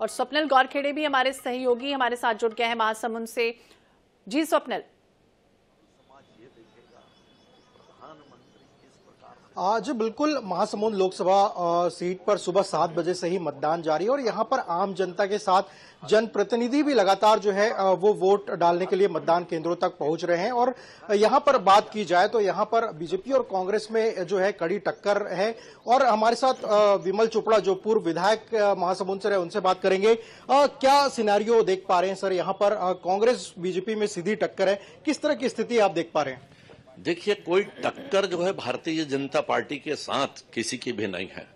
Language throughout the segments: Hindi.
और स्वप्नल गौरखेड़े भी हमारे सहयोगी हमारे साथ जुड़ गए हैं महासमुंद से जी स्वप्नल आज बिल्कुल महासमुंद लोकसभा सीट पर सुबह सात बजे से ही मतदान जारी है और यहाँ पर आम जनता के साथ जनप्रतिनिधि भी लगातार जो है वो वोट डालने के लिए मतदान केंद्रों तक पहुंच रहे हैं और यहाँ पर बात की जाए तो यहाँ पर बीजेपी और कांग्रेस में जो है कड़ी टक्कर है और हमारे साथ विमल चोपड़ा जो पूर्व विधायक महासमुंद से रहे उनसे बात करेंगे क्या सिनारियों देख पा रहे हैं सर यहाँ पर कांग्रेस बीजेपी में सीधी टक्कर है किस तरह की स्थिति आप देख पा रहे हैं देखिए कोई टक्कर जो है भारतीय जनता पार्टी के साथ किसी की भी नहीं है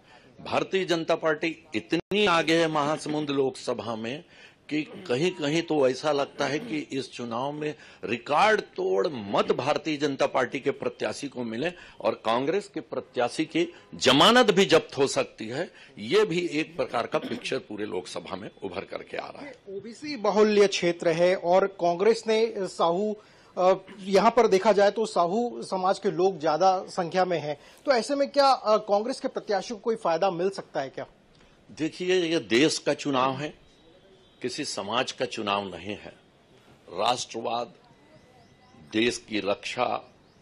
भारतीय जनता पार्टी इतनी आगे है महासमुंद लोकसभा में कि कहीं कहीं तो ऐसा लगता है कि इस चुनाव में रिकॉर्ड तोड़ मत भारतीय जनता पार्टी के प्रत्याशी को मिले और कांग्रेस के प्रत्याशी की जमानत भी जब्त हो सकती है ये भी एक प्रकार का पिक्चर पूरे लोकसभा में उभर करके आ रहा है ओबीसी बाहुल्य क्षेत्र है और कांग्रेस ने साहू यहाँ पर देखा जाए तो साहू समाज के लोग ज्यादा संख्या में हैं तो ऐसे में क्या कांग्रेस के प्रत्याशियों को कोई फायदा मिल सकता है क्या देखिए ये देश का चुनाव है किसी समाज का चुनाव नहीं है राष्ट्रवाद देश की रक्षा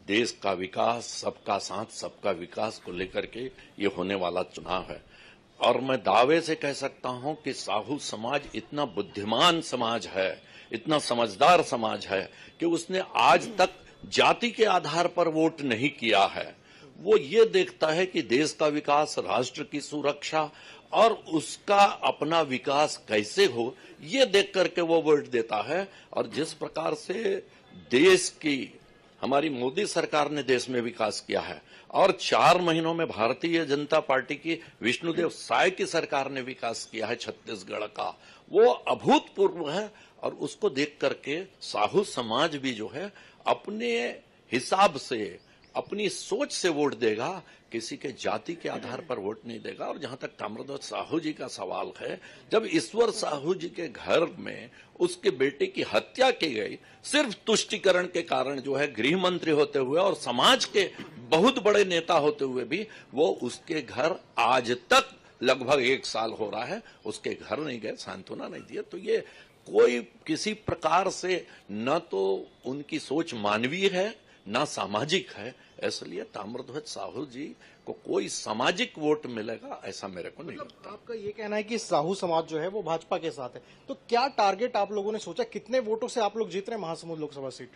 देश का विकास सबका साथ सबका विकास को लेकर के ये होने वाला चुनाव है और मैं दावे से कह सकता हूं कि साहू समाज इतना बुद्धिमान समाज है इतना समझदार समाज है कि उसने आज तक जाति के आधार पर वोट नहीं किया है वो ये देखता है कि देश का विकास राष्ट्र की सुरक्षा और उसका अपना विकास कैसे हो ये देख करके वो वोट देता है और जिस प्रकार से देश की हमारी मोदी सरकार ने देश में विकास किया है और चार महीनों में भारतीय जनता पार्टी की विष्णुदेव साय की सरकार ने विकास किया है छत्तीसगढ़ का वो अभूतपूर्व है और उसको देख करके साहू समाज भी जो है अपने हिसाब से अपनी सोच से वोट देगा किसी के जाति के आधार पर वोट नहीं देगा और जहां तक ताम्रध्वज साहू जी का सवाल है जब ईश्वर साहू जी के घर में उसके बेटे की हत्या की गई सिर्फ तुष्टिकरण के कारण जो है गृह मंत्री होते हुए और समाज के बहुत बड़े नेता होते हुए भी वो उसके घर आज तक लगभग एक साल हो रहा है उसके घर नहीं गए सांत्वना नहीं दिए तो ये कोई किसी प्रकार से न तो उनकी सोच मानवीय है ना सामाजिक है इसलिए ताम्रध्वज साहू जी को कोई सामाजिक वोट मिलेगा ऐसा मेरे को नहीं मतलब लगता आपका ये कहना है कि साहू समाज जो है वो भाजपा के साथ है तो क्या टारगेट आप लोगों ने सोचा कितने वोटों से आप लोग जीत रहे महासमुंद लोकसभा सीट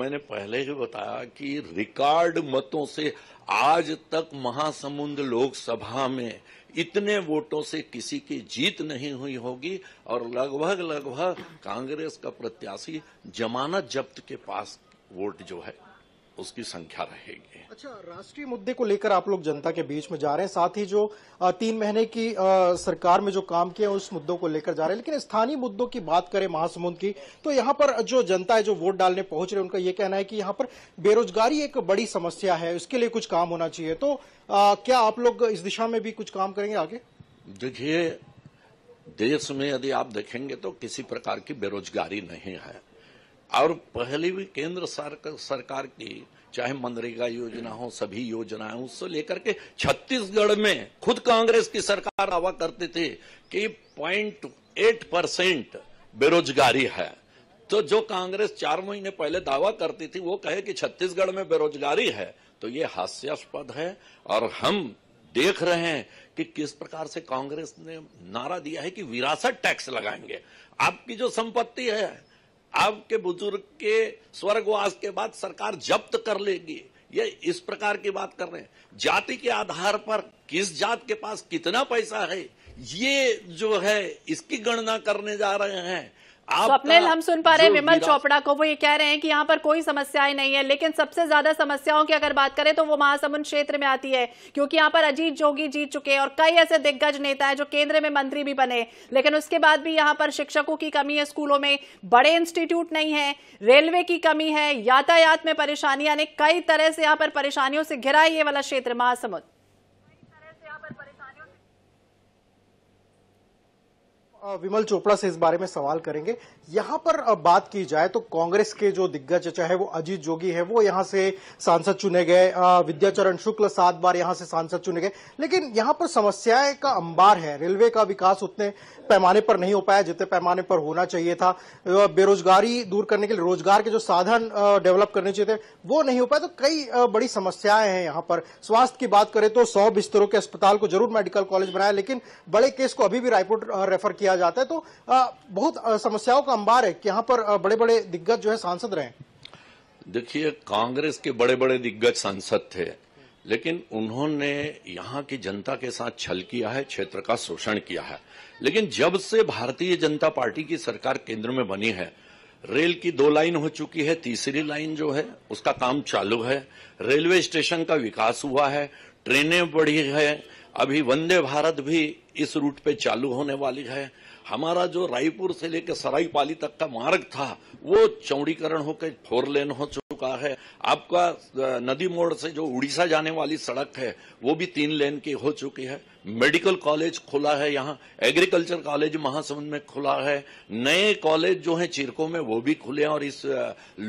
मैंने पहले ही बताया कि रिकॉर्ड मतों से आज तक महासमुंद लोकसभा में इतने वोटों से किसी की जीत नहीं हुई होगी और लगभग लगभग कांग्रेस का प्रत्याशी जमानत जब्त के पास वोट जो है उसकी संख्या रहेगी अच्छा राष्ट्रीय मुद्दे को लेकर आप लोग जनता के बीच में जा रहे हैं साथ ही जो तीन महीने की सरकार में जो काम किया उस मुद्दों को लेकर जा रहे हैं लेकिन स्थानीय मुद्दों की बात करें महासमुंद की तो यहाँ पर जो जनता है जो वोट डालने पहुंच रहे उनका ये कहना है कि यहाँ पर बेरोजगारी एक बड़ी समस्या है उसके लिए कुछ काम होना चाहिए तो आ, क्या आप लोग इस दिशा में भी कुछ काम करेंगे आगे देखिए देश में यदि आप देखेंगे तो किसी प्रकार की बेरोजगारी नहीं है और पहले भी केंद्र सरकार की चाहे मनरेगा योजना हो सभी योजनाएं उससे लेकर के छत्तीसगढ़ में खुद कांग्रेस की सरकार दावा करते थे कि पॉइंट एट परसेंट बेरोजगारी है तो जो कांग्रेस चार महीने पहले दावा करती थी वो कहे कि छत्तीसगढ़ में बेरोजगारी है तो ये हास्यास्पद है और हम देख रहे हैं कि किस प्रकार से कांग्रेस ने नारा दिया है कि विरासत टैक्स लगाएंगे आपकी जो संपत्ति है आपके बुजुर्ग के स्वर्गवास के बाद सरकार जब्त कर लेगी ये इस प्रकार की बात कर रहे हैं जाति के आधार पर किस जात के पास कितना पैसा है ये जो है इसकी गणना करने जा रहे हैं स्वप्निल हम सुन पा रहे हैं विमल चोपड़ा को वो ये कह रहे हैं कि यहाँ पर कोई समस्याएं नहीं है लेकिन सबसे ज्यादा समस्याओं की अगर बात करें तो वो महासमुंद क्षेत्र में आती है क्योंकि यहाँ पर अजीत जोगी जीत चुके हैं और कई ऐसे दिग्गज नेता है जो केंद्र में मंत्री भी बने लेकिन उसके बाद भी यहाँ पर शिक्षकों की कमी है स्कूलों में बड़े इंस्टीट्यूट नहीं है रेलवे की कमी है यातायात में परेशानियां यानी कई तरह से यहाँ पर परेशानियों से घिरा ये वाला क्षेत्र महासमुंद विमल चोपड़ा से इस बारे में सवाल करेंगे यहाँ पर बात की जाए तो कांग्रेस के जो दिग्गज चाहे वो अजीत जोगी है वो यहाँ से सांसद चुने गए विद्याचरण शुक्ल सात बार यहाँ से सांसद चुने गए लेकिन यहाँ पर समस्याएं का अंबार है रेलवे का विकास उतने पैमाने पर नहीं हो पाया जितने पैमाने पर होना चाहिए था बेरोजगारी दूर करने के लिए रोजगार के जो साधन डेवलप करने चाहिए थे वो नहीं हो पाए तो कई बड़ी समस्याएं हैं यहाँ पर स्वास्थ्य की बात करें तो सौ बिस्तरों के अस्पताल को जरूर मेडिकल कॉलेज बनाया लेकिन बड़े केस को अभी भी रायपुर रेफर किया किया जाता है तो बहुत समस्याओं का अंबार है कि यहाँ पर बड़े बड़े दिग्गज जो है सांसद रहे देखिए कांग्रेस के बड़े बड़े दिग्गज सांसद थे लेकिन उन्होंने यहाँ की जनता के साथ छल किया है क्षेत्र का शोषण किया है लेकिन जब से भारतीय जनता पार्टी की सरकार केंद्र में बनी है रेल की दो लाइन हो चुकी है तीसरी लाइन जो है उसका काम चालू है रेलवे स्टेशन का विकास हुआ है ट्रेनें बढ़ी है अभी वंदे भारत भी इस रूट पे चालू होने वाली है हमारा जो रायपुर से लेकर सरायपाली तक का मार्ग था वो चौड़ीकरण होकर फोर लेन हो चुका है आपका नदी मोड़ से जो उड़ीसा जाने वाली सड़क है वो भी तीन लेन की हो चुकी है मेडिकल कॉलेज खुला है यहाँ एग्रीकल्चर कॉलेज महासमुंद में खुला है नए कॉलेज जो हैं चिरको में वो भी खुले हैं और इस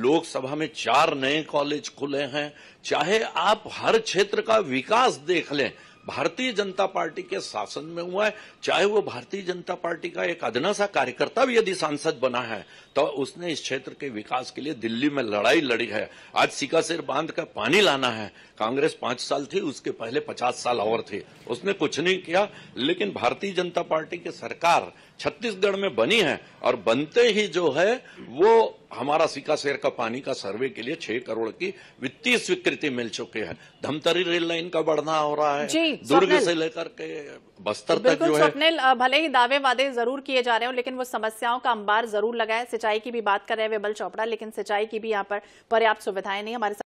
लोकसभा में चार नए कॉलेज खुले हैं चाहे आप हर क्षेत्र का विकास देख लें भारतीय जनता पार्टी के शासन में हुआ है चाहे वो भारतीय जनता पार्टी का एक अदना सा कार्यकर्ता भी यदि सांसद बना है तो उसने इस क्षेत्र के विकास के लिए दिल्ली में लड़ाई लड़ी है आज सिका सिर बांध का पानी लाना है कांग्रेस पांच साल थी उसके पहले पचास साल और थे उसने कुछ नहीं किया लेकिन भारतीय जनता पार्टी की सरकार छत्तीसगढ़ में बनी है और बनते ही जो है वो हमारा सिका शहर का पानी का सर्वे के लिए छह करोड़ की वित्तीय स्वीकृति मिल चुके हैं धमतरी रेल लाइन का बढ़ना हो रहा है दुर्ग से लेकर के बस्तर तक जो है भले ही दावे वादे जरूर किए जा रहे हो लेकिन वो समस्याओं का अंबार जरूर लगा है सिंचाई की भी बात कर रहे हैं विमल चौपड़ा लेकिन सिंचाई की भी यहाँ पर पर्याप्त सुविधाएं नहीं हमारे